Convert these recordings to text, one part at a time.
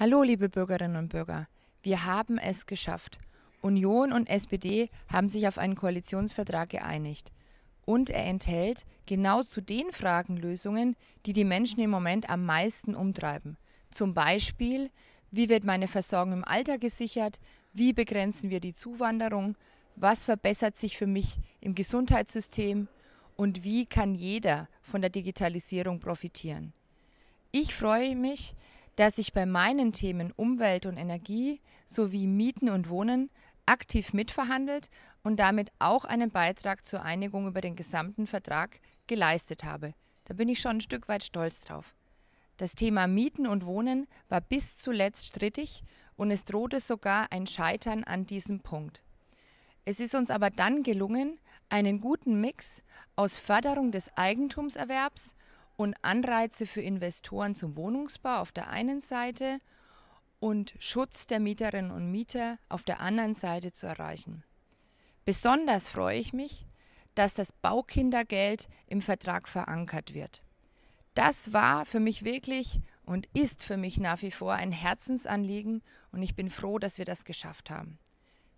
Hallo, liebe Bürgerinnen und Bürger. Wir haben es geschafft. Union und SPD haben sich auf einen Koalitionsvertrag geeinigt. Und er enthält genau zu den Fragen Lösungen, die die Menschen im Moment am meisten umtreiben. Zum Beispiel, wie wird meine Versorgung im Alter gesichert? Wie begrenzen wir die Zuwanderung? Was verbessert sich für mich im Gesundheitssystem? Und wie kann jeder von der Digitalisierung profitieren? Ich freue mich, dass ich bei meinen Themen Umwelt und Energie sowie Mieten und Wohnen aktiv mitverhandelt und damit auch einen Beitrag zur Einigung über den gesamten Vertrag geleistet habe. Da bin ich schon ein Stück weit stolz drauf. Das Thema Mieten und Wohnen war bis zuletzt strittig und es drohte sogar ein Scheitern an diesem Punkt. Es ist uns aber dann gelungen, einen guten Mix aus Förderung des Eigentumserwerbs und Anreize für Investoren zum Wohnungsbau auf der einen Seite und Schutz der Mieterinnen und Mieter auf der anderen Seite zu erreichen. Besonders freue ich mich, dass das Baukindergeld im Vertrag verankert wird. Das war für mich wirklich und ist für mich nach wie vor ein Herzensanliegen und ich bin froh, dass wir das geschafft haben.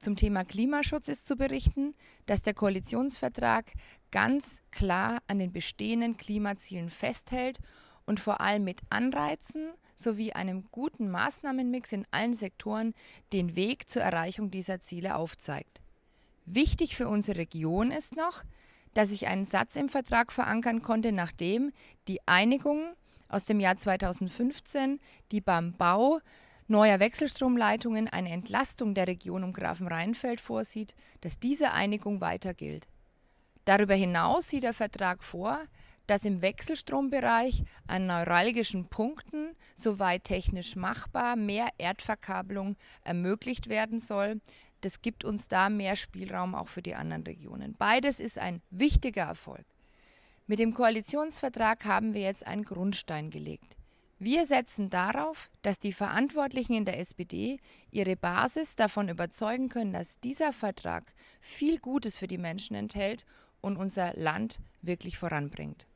Zum Thema Klimaschutz ist zu berichten, dass der Koalitionsvertrag ganz klar an den bestehenden Klimazielen festhält und vor allem mit Anreizen sowie einem guten Maßnahmenmix in allen Sektoren den Weg zur Erreichung dieser Ziele aufzeigt. Wichtig für unsere Region ist noch, dass ich einen Satz im Vertrag verankern konnte, nachdem die Einigung aus dem Jahr 2015, die beim Bau neuer Wechselstromleitungen eine Entlastung der Region um Grafenrheinfeld vorsieht, dass diese Einigung weiter gilt. Darüber hinaus sieht der Vertrag vor, dass im Wechselstrombereich an neuralgischen Punkten, soweit technisch machbar, mehr Erdverkabelung ermöglicht werden soll. Das gibt uns da mehr Spielraum auch für die anderen Regionen. Beides ist ein wichtiger Erfolg. Mit dem Koalitionsvertrag haben wir jetzt einen Grundstein gelegt. Wir setzen darauf, dass die Verantwortlichen in der SPD ihre Basis davon überzeugen können, dass dieser Vertrag viel Gutes für die Menschen enthält und unser Land wirklich voranbringt.